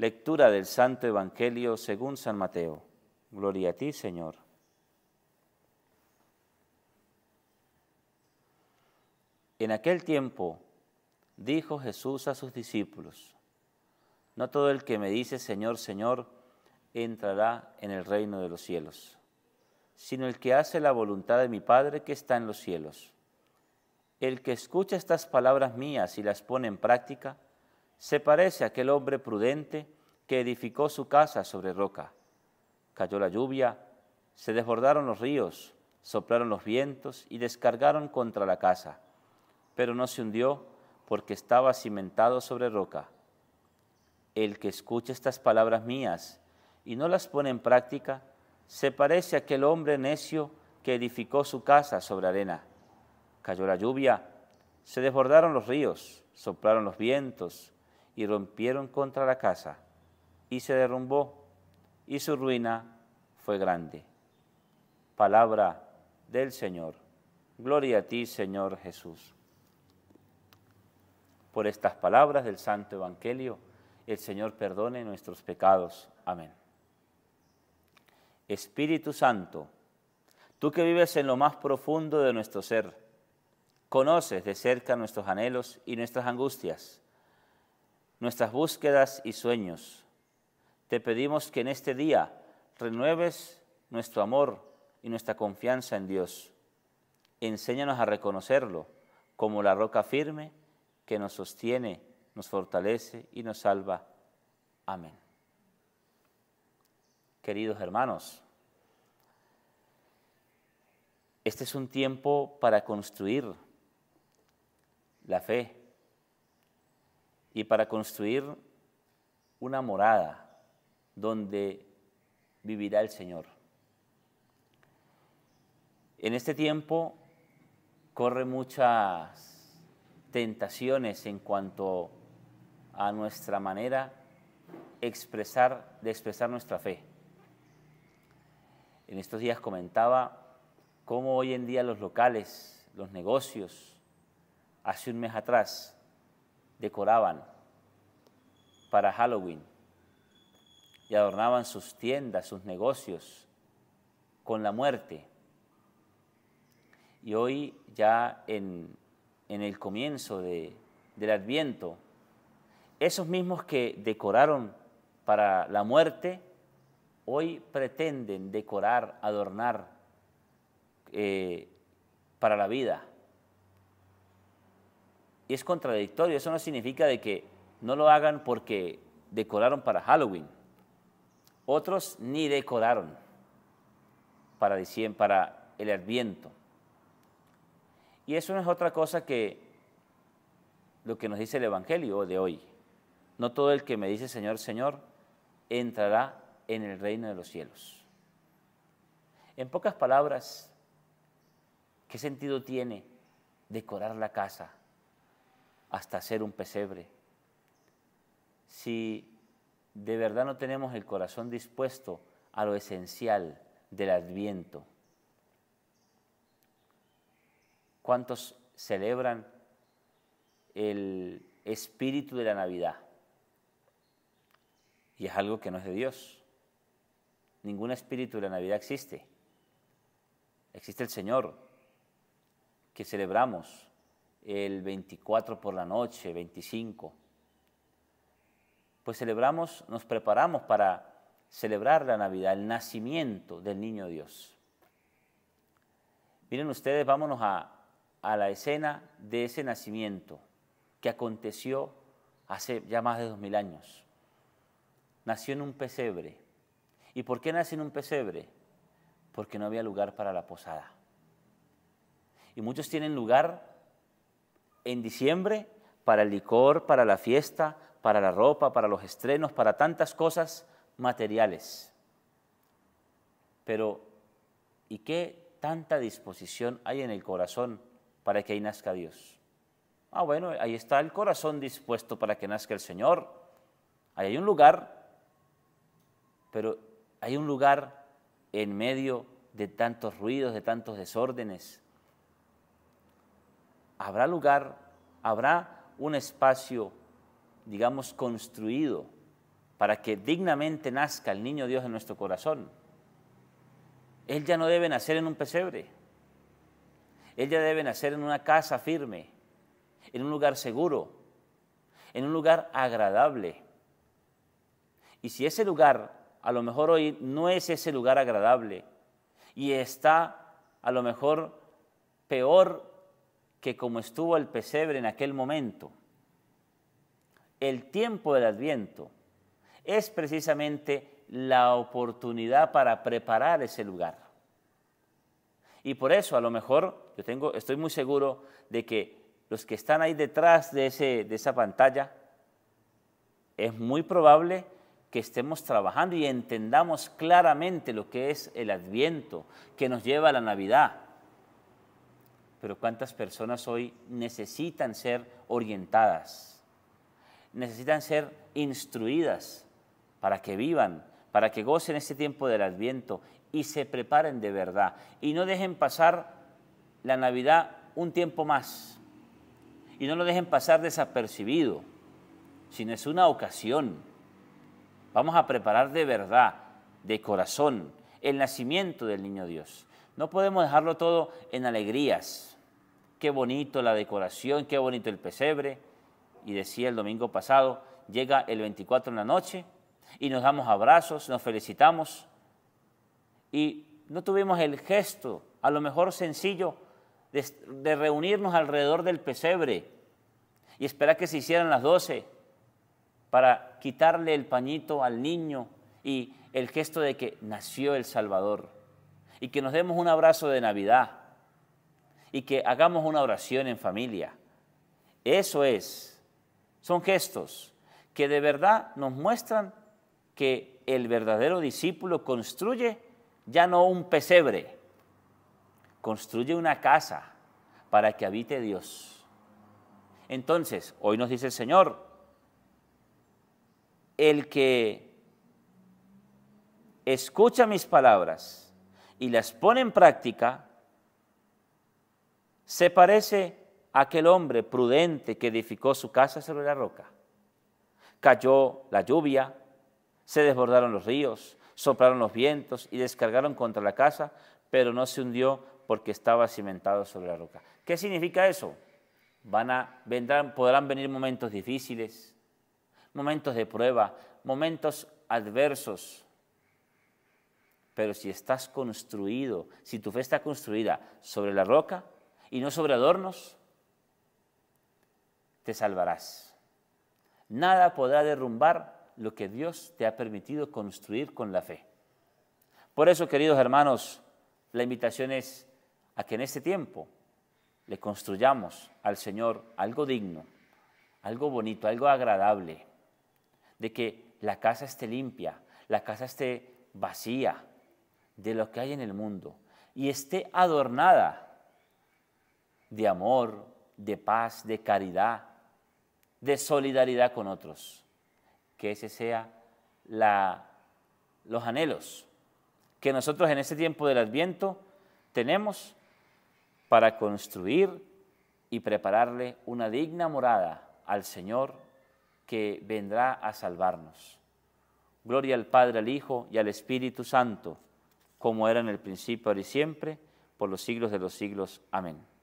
Lectura del Santo Evangelio según San Mateo. Gloria a ti, Señor. En aquel tiempo dijo Jesús a sus discípulos, no todo el que me dice Señor, Señor, entrará en el reino de los cielos, sino el que hace la voluntad de mi Padre que está en los cielos. El que escucha estas palabras mías y las pone en práctica, se parece a aquel hombre prudente que edificó su casa sobre roca. Cayó la lluvia, se desbordaron los ríos, soplaron los vientos y descargaron contra la casa, pero no se hundió porque estaba cimentado sobre roca. El que escuche estas palabras mías y no las pone en práctica, se parece a aquel hombre necio que edificó su casa sobre arena. Cayó la lluvia, se desbordaron los ríos, soplaron los vientos y rompieron contra la casa, y se derrumbó, y su ruina fue grande. Palabra del Señor. Gloria a ti, Señor Jesús. Por estas palabras del Santo Evangelio, el Señor perdone nuestros pecados. Amén. Espíritu Santo, tú que vives en lo más profundo de nuestro ser, conoces de cerca nuestros anhelos y nuestras angustias nuestras búsquedas y sueños. Te pedimos que en este día renueves nuestro amor y nuestra confianza en Dios. Enséñanos a reconocerlo como la roca firme que nos sostiene, nos fortalece y nos salva. Amén. Queridos hermanos, este es un tiempo para construir la fe y para construir una morada donde vivirá el Señor. En este tiempo corre muchas tentaciones en cuanto a nuestra manera de expresar nuestra fe. En estos días comentaba cómo hoy en día los locales, los negocios, hace un mes atrás, decoraban para Halloween y adornaban sus tiendas, sus negocios con la muerte. Y hoy ya en, el comienzo del adviento, esos mismos que decoraron para la muerte, hoy pretenden decorar, adornar eh, para la vida y es contradictorio. Eso no significa de que no lo hagan porque decoraron para Halloween. Otros ni decoraron para para el Adviento. Y eso no es otra cosa que lo que nos dice el Evangelio de hoy. No todo el que me dice Señor, Señor, entrará en el reino de los cielos. En pocas palabras, ¿qué sentido tiene decorar la casa? hasta ser un pesebre. Si de verdad no tenemos el corazón dispuesto a lo esencial del adviento, ¿cuántos celebran el espíritu de la Navidad? Y es algo que no es de Dios. Ningún espíritu de la Navidad existe. Existe el Señor que celebramos el 24 por la noche, 25. Pues celebramos, nos preparamos para celebrar la Navidad, el nacimiento del niño Dios. Miren ustedes, vámonos a, a la escena de ese nacimiento que aconteció hace ya más de dos mil años. Nació en un pesebre. ¿Y por qué nació en un pesebre? Porque no había lugar para la posada. Y muchos tienen lugar en diciembre para el licor, para la fiesta, para la ropa, para los estrenos, para tantas cosas materiales. Pero, ¿y qué tanta disposición hay en el corazón para que ahí nazca Dios? Ah, bueno, ahí está el corazón dispuesto para que nazca el Señor. Ahí hay un lugar, pero hay un lugar en medio de tantos ruidos, de tantos desórdenes, habrá lugar, habrá un espacio, digamos, construido para que dignamente nazca el niño Dios en nuestro corazón. Él ya no debe nacer en un pesebre. Él ya debe nacer en una casa firme, en un lugar seguro, en un lugar agradable. Y si ese lugar, a lo mejor hoy no es ese lugar agradable y está a lo mejor peor que como estuvo el pesebre en aquel momento, el tiempo del adviento es precisamente la oportunidad para preparar ese lugar. Y por eso a lo mejor yo tengo, estoy muy seguro de que los que están ahí detrás de, ese, de esa pantalla, es muy probable que estemos trabajando y entendamos claramente lo que es el adviento que nos lleva a la Navidad pero cuántas personas hoy necesitan ser orientadas, necesitan ser instruidas para que vivan, para que gocen este tiempo del adviento y se preparen de verdad y no dejen pasar la Navidad un tiempo más y no lo dejen pasar desapercibido, sino es una ocasión. Vamos a preparar de verdad, de corazón, el nacimiento del niño Dios. No podemos dejarlo todo en alegrías, qué bonito la decoración, qué bonito el pesebre. Y decía el domingo pasado, llega el 24 en la noche y nos damos abrazos, nos felicitamos y no tuvimos el gesto, a lo mejor sencillo, de, de reunirnos alrededor del pesebre y esperar que se hicieran las 12 para quitarle el pañito al niño y el gesto de que nació el Salvador y que nos demos un abrazo de Navidad y que hagamos una oración en familia. Eso es. Son gestos que de verdad nos muestran que el verdadero discípulo construye ya no un pesebre, construye una casa para que habite Dios. Entonces, hoy nos dice el Señor, el que escucha mis palabras y las pone en práctica, se parece a aquel hombre prudente que edificó su casa sobre la roca. Cayó la lluvia, se desbordaron los ríos, soplaron los vientos y descargaron contra la casa, pero no se hundió porque estaba cimentado sobre la roca. ¿Qué significa eso? Van a, podrán venir momentos difíciles, momentos de prueba, momentos adversos. Pero si estás construido, si tu fe está construida sobre la roca, y no sobre adornos, te salvarás. Nada podrá derrumbar lo que Dios te ha permitido construir con la fe. Por eso, queridos hermanos, la invitación es a que en este tiempo le construyamos al Señor algo digno, algo bonito, algo agradable, de que la casa esté limpia, la casa esté vacía de lo que hay en el mundo y esté adornada de amor, de paz, de caridad, de solidaridad con otros. Que ese sea la, los anhelos que nosotros en este tiempo del Adviento tenemos para construir y prepararle una digna morada al Señor que vendrá a salvarnos. Gloria al Padre, al Hijo y al Espíritu Santo, como era en el principio, ahora y siempre, por los siglos de los siglos. Amén.